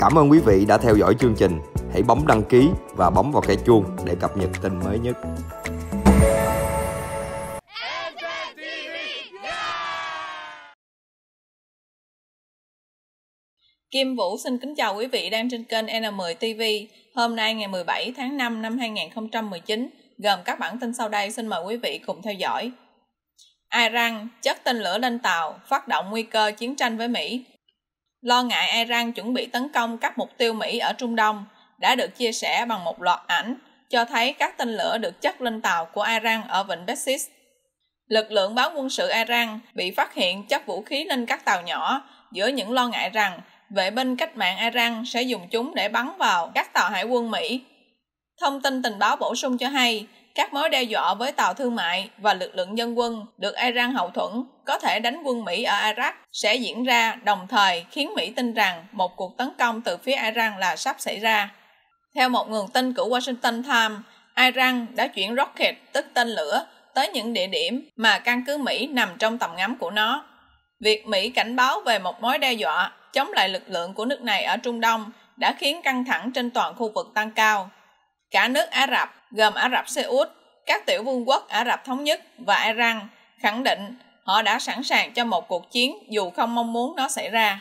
Cảm ơn quý vị đã theo dõi chương trình. Hãy bấm đăng ký và bấm vào cái chuông để cập nhật tin mới nhất. Kim Vũ xin kính chào quý vị đang trên kênh N10 TV. Hôm nay ngày 17 tháng 5 năm 2019, gồm các bản tin sau đây xin mời quý vị cùng theo dõi. Iran chất tên lửa lên tàu, phát động nguy cơ chiến tranh với Mỹ, lo ngại Iran chuẩn bị tấn công các mục tiêu Mỹ ở Trung Đông đã được chia sẻ bằng một loạt ảnh cho thấy các tên lửa được chất lên tàu của Iran ở Vịnh Persis. Lực lượng báo quân sự Iran bị phát hiện chất vũ khí lên các tàu nhỏ giữa những lo ngại rằng vệ binh cách mạng Iran sẽ dùng chúng để bắn vào các tàu hải quân Mỹ. Thông tin tình báo bổ sung cho hay, các mối đe dọa với tàu thương mại và lực lượng dân quân được Iran hậu thuẫn có thể đánh quân Mỹ ở Iraq sẽ diễn ra đồng thời khiến Mỹ tin rằng một cuộc tấn công từ phía Iran là sắp xảy ra. Theo một nguồn tin của Washington Times, Iran đã chuyển rocket, tức tên lửa, tới những địa điểm mà căn cứ Mỹ nằm trong tầm ngắm của nó. Việc Mỹ cảnh báo về một mối đe dọa chống lại lực lượng của nước này ở Trung Đông đã khiến căng thẳng trên toàn khu vực tăng cao cả nước Ả Rập gồm Ả Rập Xê Út, các tiểu vương quốc Ả Rập Thống Nhất và Iran khẳng định họ đã sẵn sàng cho một cuộc chiến dù không mong muốn nó xảy ra.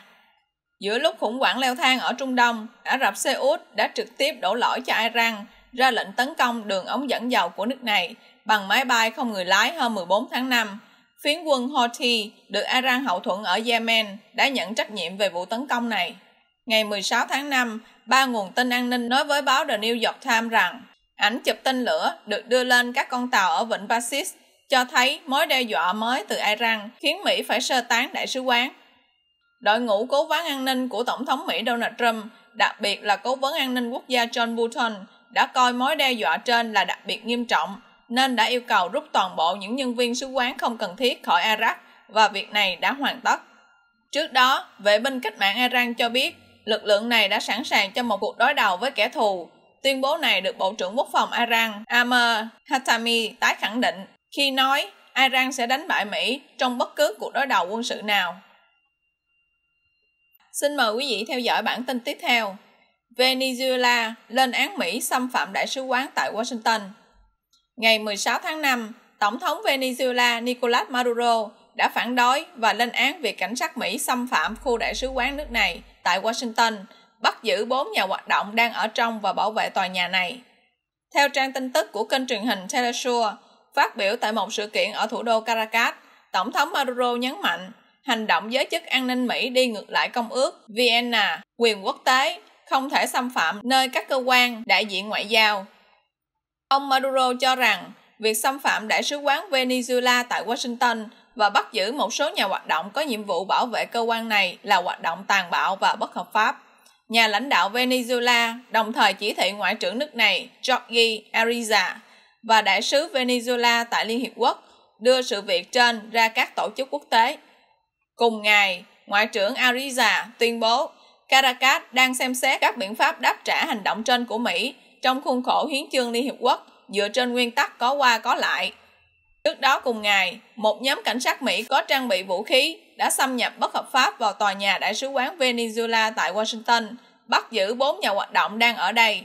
Giữa lúc khủng hoảng leo thang ở Trung Đông, Ả Rập Xê Út đã trực tiếp đổ lỗi cho Iran ra lệnh tấn công đường ống dẫn dầu của nước này bằng máy bay không người lái hôm 14 tháng 5. Phiến quân Houthi được Iran hậu thuẫn ở Yemen đã nhận trách nhiệm về vụ tấn công này. Ngày 16 tháng 5, ba nguồn tin an ninh nói với báo The New York Times rằng ảnh chụp tên lửa được đưa lên các con tàu ở Vịnh Pacis cho thấy mối đe dọa mới từ Iran khiến Mỹ phải sơ tán đại sứ quán. Đội ngũ cố vấn an ninh của Tổng thống Mỹ Donald Trump, đặc biệt là cố vấn an ninh quốc gia John Bolton, đã coi mối đe dọa trên là đặc biệt nghiêm trọng, nên đã yêu cầu rút toàn bộ những nhân viên sứ quán không cần thiết khỏi Iraq và việc này đã hoàn tất. Trước đó, vệ binh cách mạng Iran cho biết lực lượng này đã sẵn sàng cho một cuộc đối đầu với kẻ thù. Tuyên bố này được Bộ trưởng Quốc phòng Iran Amr Hatami tái khẳng định khi nói Iran sẽ đánh bại Mỹ trong bất cứ cuộc đối đầu quân sự nào. Xin mời quý vị theo dõi bản tin tiếp theo. Venezuela lên án Mỹ xâm phạm đại sứ quán tại Washington. Ngày 16 tháng 5, Tổng thống Venezuela Nicolas Maduro đã phản đối và lên án việc cảnh sát Mỹ xâm phạm khu đại sứ quán nước này tại Washington, bắt giữ bốn nhà hoạt động đang ở trong và bảo vệ tòa nhà này. Theo trang tin tức của kênh truyền hình Telesur, phát biểu tại một sự kiện ở thủ đô Caracas, Tổng thống Maduro nhấn mạnh hành động giới chức an ninh Mỹ đi ngược lại Công ước Vienna, quyền quốc tế, không thể xâm phạm nơi các cơ quan đại diện ngoại giao. Ông Maduro cho rằng việc xâm phạm đại sứ quán Venezuela tại Washington và bắt giữ một số nhà hoạt động có nhiệm vụ bảo vệ cơ quan này là hoạt động tàn bạo và bất hợp pháp. Nhà lãnh đạo Venezuela đồng thời chỉ thị Ngoại trưởng nước này Jorge Ariza và đại sứ Venezuela tại Liên Hiệp Quốc đưa sự việc trên ra các tổ chức quốc tế. Cùng ngày, Ngoại trưởng Ariza tuyên bố Caracas đang xem xét các biện pháp đáp trả hành động trên của Mỹ trong khuôn khổ hiến chương Liên Hiệp Quốc dựa trên nguyên tắc có qua có lại Trước đó cùng ngày, một nhóm cảnh sát Mỹ có trang bị vũ khí đã xâm nhập bất hợp pháp vào tòa nhà đại sứ quán Venezuela tại Washington, bắt giữ bốn nhà hoạt động đang ở đây.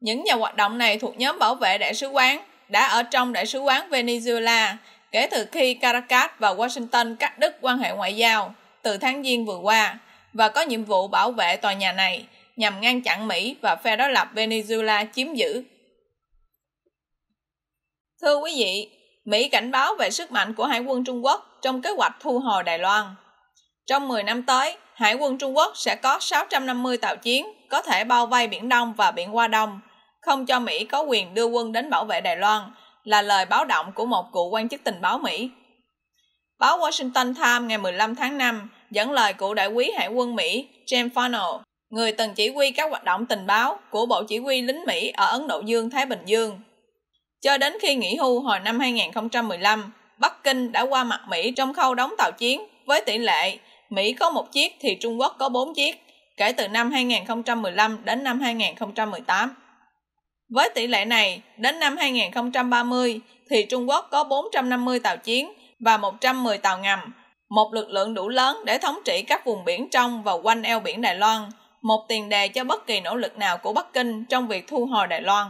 Những nhà hoạt động này thuộc nhóm bảo vệ đại sứ quán đã ở trong đại sứ quán Venezuela kể từ khi Caracas và Washington cắt đứt quan hệ ngoại giao từ tháng Giêng vừa qua và có nhiệm vụ bảo vệ tòa nhà này nhằm ngăn chặn Mỹ và phe đối lập Venezuela chiếm giữ. Thưa quý vị, Mỹ cảnh báo về sức mạnh của Hải quân Trung Quốc trong kế hoạch thu hồi Đài Loan. Trong 10 năm tới, Hải quân Trung Quốc sẽ có 650 tàu chiến có thể bao vây Biển Đông và Biển Hoa Đông, không cho Mỹ có quyền đưa quân đến bảo vệ Đài Loan, là lời báo động của một cựu quan chức tình báo Mỹ. Báo Washington Times ngày 15 tháng 5 dẫn lời cựu đại quý Hải quân Mỹ James Farnell, người từng chỉ huy các hoạt động tình báo của Bộ Chỉ huy lính Mỹ ở Ấn Độ Dương-Thái Bình Dương cho đến khi nghỉ hưu hồi năm 2015, Bắc Kinh đã qua mặt Mỹ trong khâu đóng tàu chiến với tỷ lệ Mỹ có một chiếc thì Trung Quốc có bốn chiếc kể từ năm 2015 đến năm 2018. Với tỷ lệ này, đến năm 2030 thì Trung Quốc có 450 tàu chiến và 110 tàu ngầm, một lực lượng đủ lớn để thống trị các vùng biển trong và quanh eo biển Đài Loan, một tiền đề cho bất kỳ nỗ lực nào của Bắc Kinh trong việc thu hồi Đài Loan.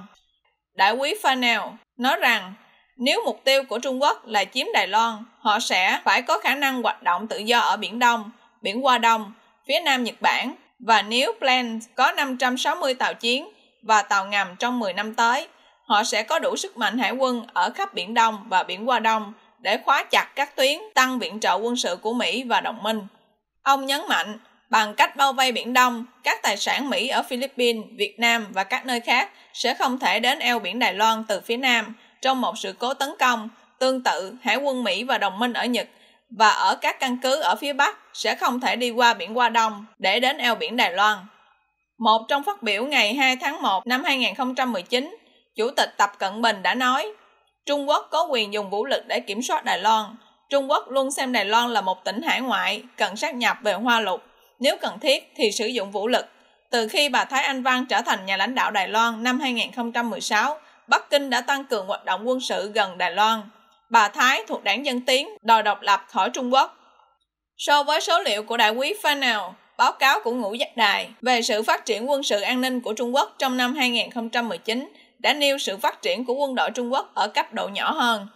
Đại quý Fanel, nói rằng nếu mục tiêu của Trung Quốc là chiếm Đài Loan, họ sẽ phải có khả năng hoạt động tự do ở Biển Đông, Biển Hoa Đông, phía Nam Nhật Bản và nếu Plan có 560 tàu chiến và tàu ngầm trong 10 năm tới, họ sẽ có đủ sức mạnh hải quân ở khắp Biển Đông và Biển Hoa Đông để khóa chặt các tuyến tăng viện trợ quân sự của Mỹ và đồng minh. Ông nhấn mạnh, bằng cách bao vây Biển Đông, các tài sản Mỹ ở Philippines, Việt Nam và các nơi khác sẽ không thể đến eo biển Đài Loan từ phía Nam trong một sự cố tấn công. Tương tự, Hải quân Mỹ và đồng minh ở Nhật và ở các căn cứ ở phía Bắc sẽ không thể đi qua biển Hoa Đông để đến eo biển Đài Loan. Một trong phát biểu ngày 2 tháng 1 năm 2019, Chủ tịch Tập Cận Bình đã nói Trung Quốc có quyền dùng vũ lực để kiểm soát Đài Loan. Trung Quốc luôn xem Đài Loan là một tỉnh hải ngoại, cần sát nhập về Hoa Lục nếu cần thiết thì sử dụng vũ lực. Từ khi bà Thái Anh Văn trở thành nhà lãnh đạo Đài Loan năm 2016, Bắc Kinh đã tăng cường hoạt động quân sự gần Đài Loan. Bà Thái thuộc đảng Dân Tiến đòi độc lập khỏi Trung Quốc. So với số liệu của đại quý Fanel, báo cáo của Ngũ Giác Đài về sự phát triển quân sự an ninh của Trung Quốc trong năm 2019 đã nêu sự phát triển của quân đội Trung Quốc ở cấp độ nhỏ hơn.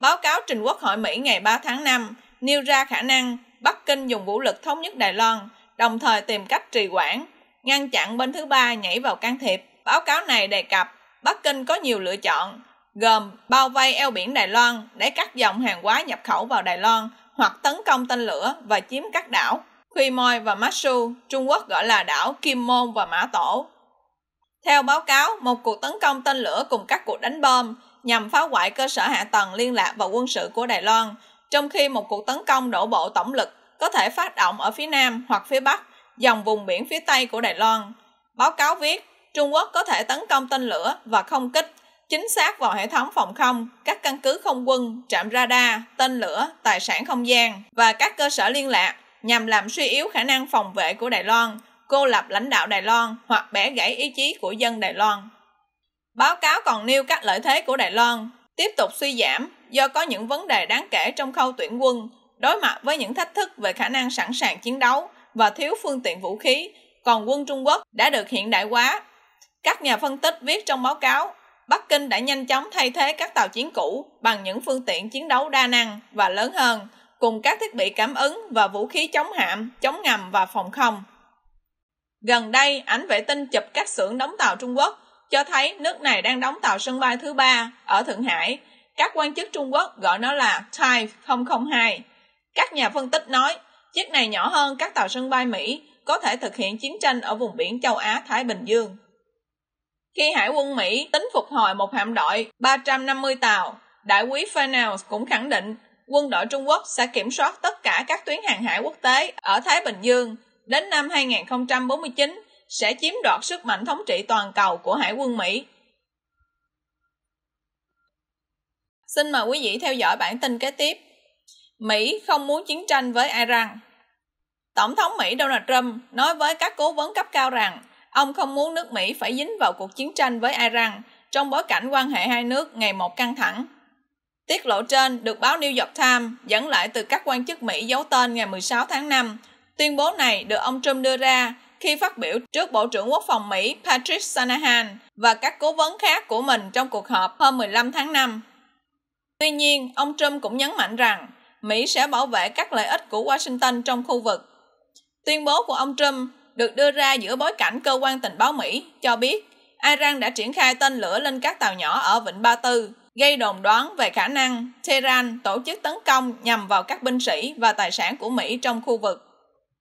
Báo cáo trình Quốc hội Mỹ ngày 3 tháng 5 nêu ra khả năng bắc kinh dùng vũ lực thống nhất đài loan đồng thời tìm cách trì quản ngăn chặn bên thứ ba nhảy vào can thiệp báo cáo này đề cập bắc kinh có nhiều lựa chọn gồm bao vây eo biển đài loan để cắt dòng hàng hóa nhập khẩu vào đài loan hoặc tấn công tên lửa và chiếm các đảo Khuy Môi và Masu, Trung Quốc gọi là đảo Kim Môn và Mã Tổ. Theo báo cáo, một cuộc tấn công tên lửa cùng các cuộc đánh bom nhằm phá hoại cơ sở hạ tầng liên lạc và quân sự của Đài Loan trong khi một cuộc tấn công đổ bộ tổng lực có thể phát động ở phía nam hoặc phía bắc, dòng vùng biển phía tây của Đài Loan. Báo cáo viết, Trung Quốc có thể tấn công tên lửa và không kích chính xác vào hệ thống phòng không, các căn cứ không quân, trạm radar, tên lửa, tài sản không gian và các cơ sở liên lạc nhằm làm suy yếu khả năng phòng vệ của Đài Loan, cô lập lãnh đạo Đài Loan hoặc bẻ gãy ý chí của dân Đài Loan. Báo cáo còn nêu các lợi thế của Đài Loan, tiếp tục suy giảm do có những vấn đề đáng kể trong khâu tuyển quân, đối mặt với những thách thức về khả năng sẵn sàng chiến đấu và thiếu phương tiện vũ khí, còn quân Trung Quốc đã được hiện đại hóa. Các nhà phân tích viết trong báo cáo, Bắc Kinh đã nhanh chóng thay thế các tàu chiến cũ bằng những phương tiện chiến đấu đa năng và lớn hơn, cùng các thiết bị cảm ứng và vũ khí chống hạm, chống ngầm và phòng không. Gần đây, ảnh vệ tinh chụp các xưởng đóng tàu Trung Quốc cho thấy nước này đang đóng tàu sân bay thứ ba ở Thượng Hải. Các quan chức Trung Quốc gọi nó là Type 002. Các nhà phân tích nói, chiếc này nhỏ hơn các tàu sân bay Mỹ, có thể thực hiện chiến tranh ở vùng biển châu Á-Thái Bình Dương. Khi Hải quân Mỹ tính phục hồi một hạm đội 350 tàu, Đại quý Fanel cũng khẳng định quân đội Trung Quốc sẽ kiểm soát tất cả các tuyến hàng hải quốc tế ở Thái Bình Dương. Đến năm 2049, sẽ chiếm đoạt sức mạnh thống trị toàn cầu của hải quân Mỹ. Xin mời quý vị theo dõi bản tin kế tiếp. Mỹ không muốn chiến tranh với Iran. Tổng thống Mỹ Donald Trump nói với các cố vấn cấp cao rằng ông không muốn nước Mỹ phải dính vào cuộc chiến tranh với Iran trong bối cảnh quan hệ hai nước ngày một căng thẳng. Tiết lộ trên được báo New York Times dẫn lại từ các quan chức Mỹ giấu tên ngày 16 tháng 5. Tuyên bố này được ông Trump đưa ra khi phát biểu trước Bộ trưởng Quốc phòng Mỹ Patrick Shanahan và các cố vấn khác của mình trong cuộc họp hôm 15 tháng 5. Tuy nhiên, ông Trump cũng nhấn mạnh rằng Mỹ sẽ bảo vệ các lợi ích của Washington trong khu vực. Tuyên bố của ông Trump được đưa ra giữa bối cảnh cơ quan tình báo Mỹ cho biết Iran đã triển khai tên lửa lên các tàu nhỏ ở Vịnh Ba Tư, gây đồn đoán về khả năng Tehran tổ chức tấn công nhằm vào các binh sĩ và tài sản của Mỹ trong khu vực.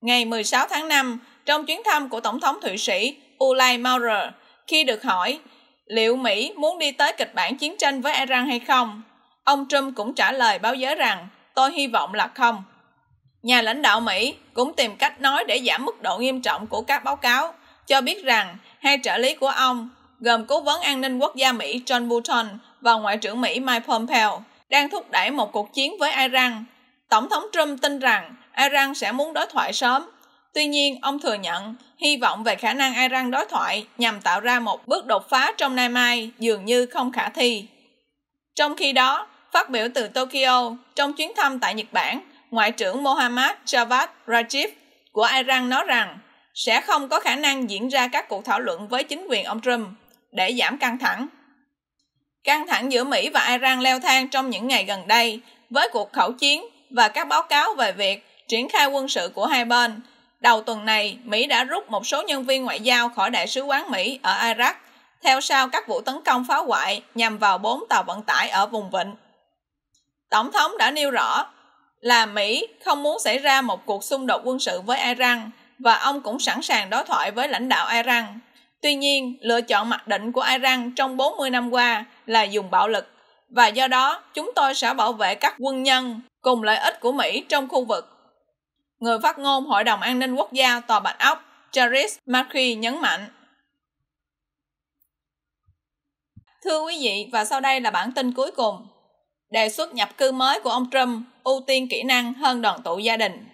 Ngày 16 tháng 5, trong chuyến thăm của Tổng thống Thụy Sĩ Ulay Maurer khi được hỏi liệu Mỹ muốn đi tới kịch bản chiến tranh với Iran hay không. Ông Trump cũng trả lời báo giới rằng tôi hy vọng là không. Nhà lãnh đạo Mỹ cũng tìm cách nói để giảm mức độ nghiêm trọng của các báo cáo, cho biết rằng hai trợ lý của ông, gồm Cố vấn An ninh Quốc gia Mỹ John Bolton và Ngoại trưởng Mỹ Mike Pompeo, đang thúc đẩy một cuộc chiến với Iran. Tổng thống Trump tin rằng Iran sẽ muốn đối thoại sớm Tuy nhiên, ông thừa nhận hy vọng về khả năng Iran đối thoại nhằm tạo ra một bước đột phá trong nay mai dường như không khả thi. Trong khi đó, phát biểu từ Tokyo trong chuyến thăm tại Nhật Bản, Ngoại trưởng Mohammad Javad Rajib của Iran nói rằng sẽ không có khả năng diễn ra các cuộc thảo luận với chính quyền ông Trump để giảm căng thẳng. Căng thẳng giữa Mỹ và Iran leo thang trong những ngày gần đây với cuộc khẩu chiến và các báo cáo về việc triển khai quân sự của hai bên – Đầu tuần này, Mỹ đã rút một số nhân viên ngoại giao khỏi Đại sứ quán Mỹ ở Iraq, theo sau các vụ tấn công phá hoại nhằm vào bốn tàu vận tải ở vùng vịnh. Tổng thống đã nêu rõ là Mỹ không muốn xảy ra một cuộc xung đột quân sự với Iran và ông cũng sẵn sàng đối thoại với lãnh đạo Iran. Tuy nhiên, lựa chọn mặc định của Iran trong 40 năm qua là dùng bạo lực và do đó chúng tôi sẽ bảo vệ các quân nhân cùng lợi ích của Mỹ trong khu vực người phát ngôn Hội đồng An ninh Quốc gia Tòa Bạch Ốc Charis Markey nhấn mạnh. Thưa quý vị, và sau đây là bản tin cuối cùng. Đề xuất nhập cư mới của ông Trump ưu tiên kỹ năng hơn đoàn tụ gia đình.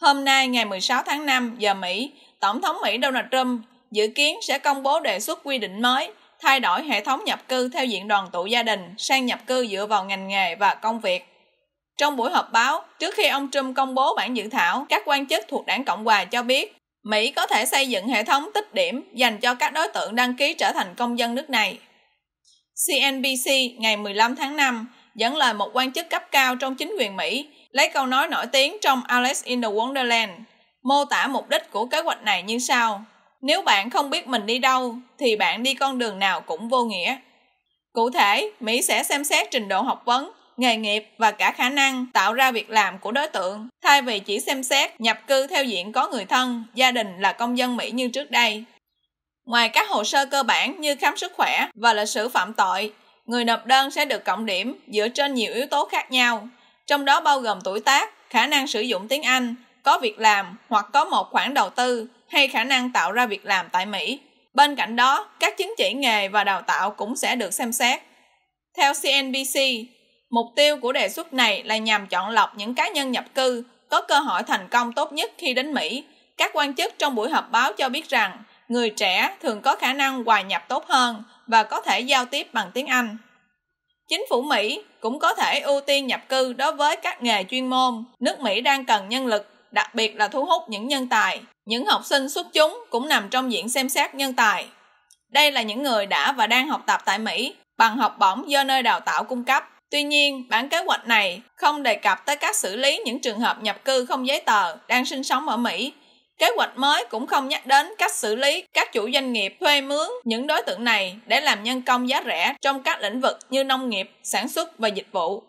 Hôm nay ngày 16 tháng 5 giờ Mỹ, Tổng thống Mỹ Donald Trump dự kiến sẽ công bố đề xuất quy định mới thay đổi hệ thống nhập cư theo diện đoàn tụ gia đình sang nhập cư dựa vào ngành nghề và công việc. Trong buổi họp báo, trước khi ông Trump công bố bản dự thảo, các quan chức thuộc đảng Cộng hòa cho biết Mỹ có thể xây dựng hệ thống tích điểm dành cho các đối tượng đăng ký trở thành công dân nước này. CNBC ngày 15 tháng 5 dẫn lời một quan chức cấp cao trong chính quyền Mỹ lấy câu nói nổi tiếng trong Alice in the Wonderland mô tả mục đích của kế hoạch này như sau. Nếu bạn không biết mình đi đâu, thì bạn đi con đường nào cũng vô nghĩa. Cụ thể, Mỹ sẽ xem xét trình độ học vấn, nghề nghiệp và cả khả năng tạo ra việc làm của đối tượng, thay vì chỉ xem xét nhập cư theo diện có người thân, gia đình là công dân Mỹ như trước đây. Ngoài các hồ sơ cơ bản như khám sức khỏe và lịch sử phạm tội, người nộp đơn sẽ được cộng điểm dựa trên nhiều yếu tố khác nhau, trong đó bao gồm tuổi tác, khả năng sử dụng tiếng Anh, có việc làm hoặc có một khoản đầu tư hay khả năng tạo ra việc làm tại Mỹ. Bên cạnh đó, các chứng chỉ nghề và đào tạo cũng sẽ được xem xét. Theo CNBC, Mục tiêu của đề xuất này là nhằm chọn lọc những cá nhân nhập cư có cơ hội thành công tốt nhất khi đến Mỹ. Các quan chức trong buổi họp báo cho biết rằng người trẻ thường có khả năng hòa nhập tốt hơn và có thể giao tiếp bằng tiếng Anh. Chính phủ Mỹ cũng có thể ưu tiên nhập cư đối với các nghề chuyên môn. Nước Mỹ đang cần nhân lực, đặc biệt là thu hút những nhân tài. Những học sinh xuất chúng cũng nằm trong diện xem xét nhân tài. Đây là những người đã và đang học tập tại Mỹ bằng học bổng do nơi đào tạo cung cấp. Tuy nhiên, bản kế hoạch này không đề cập tới các xử lý những trường hợp nhập cư không giấy tờ đang sinh sống ở Mỹ. Kế hoạch mới cũng không nhắc đến cách xử lý các chủ doanh nghiệp thuê mướn những đối tượng này để làm nhân công giá rẻ trong các lĩnh vực như nông nghiệp, sản xuất và dịch vụ.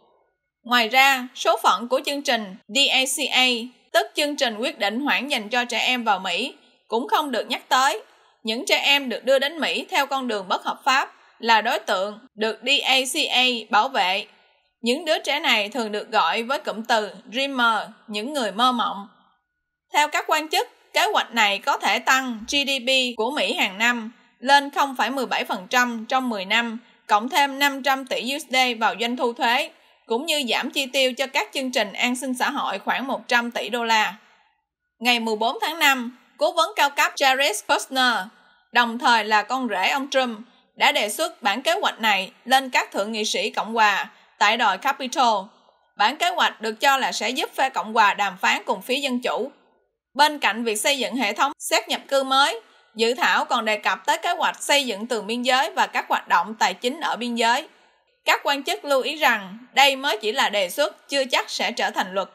Ngoài ra, số phận của chương trình DACA, tức chương trình quyết định hoãn dành cho trẻ em vào Mỹ, cũng không được nhắc tới. Những trẻ em được đưa đến Mỹ theo con đường bất hợp pháp là đối tượng được DACA bảo vệ. Những đứa trẻ này thường được gọi với cụm từ dreamer, những người mơ mộng. Theo các quan chức, kế hoạch này có thể tăng GDP của Mỹ hàng năm lên 0,17% trong 10 năm, cộng thêm 500 tỷ USD vào doanh thu thuế, cũng như giảm chi tiêu cho các chương trình an sinh xã hội khoảng 100 tỷ đô la. Ngày 14 tháng 5, cố vấn cao cấp Jared Kushner, đồng thời là con rể ông Trump, đã đề xuất bản kế hoạch này lên các thượng nghị sĩ Cộng hòa tại đòi Capitol. Bản kế hoạch được cho là sẽ giúp phe Cộng hòa đàm phán cùng phía Dân Chủ. Bên cạnh việc xây dựng hệ thống xét nhập cư mới, dự thảo còn đề cập tới kế hoạch xây dựng tường biên giới và các hoạt động tài chính ở biên giới. Các quan chức lưu ý rằng đây mới chỉ là đề xuất chưa chắc sẽ trở thành luật.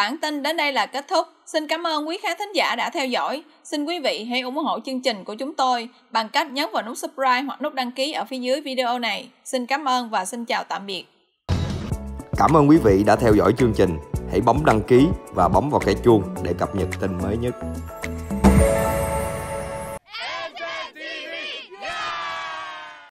Bản tin đến đây là kết thúc. Xin cảm ơn quý khán thính giả đã theo dõi. Xin quý vị hãy ủng hộ chương trình của chúng tôi bằng cách nhấn vào nút subscribe hoặc nút đăng ký ở phía dưới video này. Xin cảm ơn và xin chào tạm biệt. Cảm ơn quý vị đã theo dõi chương trình. Hãy bấm đăng ký và bấm vào cái chuông để cập nhật tin mới nhất.